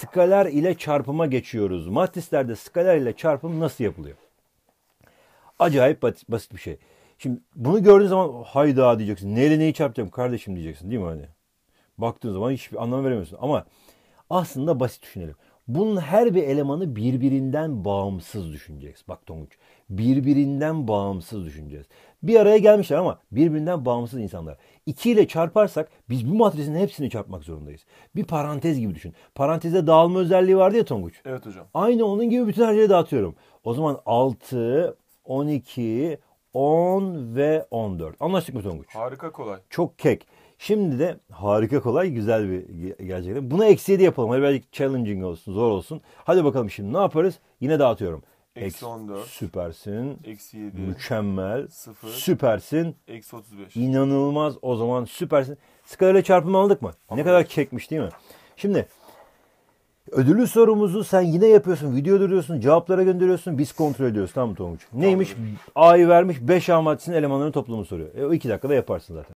skaler ile çarpıma geçiyoruz. Matrislerde skaler ile çarpım nasıl yapılıyor? Acayip basit, bir şey. Şimdi bunu gördüğün zaman hayda diyeceksin. Neyle neyi çarpacağım kardeşim diyeceksin değil mi hani? Baktığın zaman hiçbir anlam veremiyorsun. Ama aslında basit düşünelim. Bunun her bir elemanı birbirinden bağımsız düşüneceğiz. Bak Tonguç birbirinden bağımsız düşüneceğiz. Bir araya gelmişler ama birbirinden bağımsız insanlar. İki ile çarparsak biz bu matrisin hepsini çarpmak zorundayız. Bir parantez gibi düşün. Parantezde dağılma özelliği vardı ya Tonguç. Evet hocam. Aynı onun gibi bütün her şeyi dağıtıyorum. O zaman 6, 12, 10 ve 14. Anlaştık mı Tonguç? Harika kolay. Çok kek. Şimdi de harika kolay güzel bir gerçekten. Buna eksi 7 yapalım. Hadi birazcık challenging olsun zor olsun. Hadi bakalım şimdi ne yaparız? Yine dağıtıyorum. Eksi 14. Süpersin. Eksi 7. Mükemmel. 0. Süpersin. Eksi 35. İnanılmaz o zaman süpersin. Skalarla çarpımı aldık mı? Anladım. Ne kadar çekmiş değil mi? Şimdi Ödüllü sorumuzu sen yine yapıyorsun. Video duruyorsun. Cevaplara gönderiyorsun. Biz kontrol ediyoruz. Tamam mı Tonguç? Neymiş? A'yı vermiş. 5 A maddesinin elemanlarını toplamı soruyor. E, o 2 dakikada yaparsın zaten.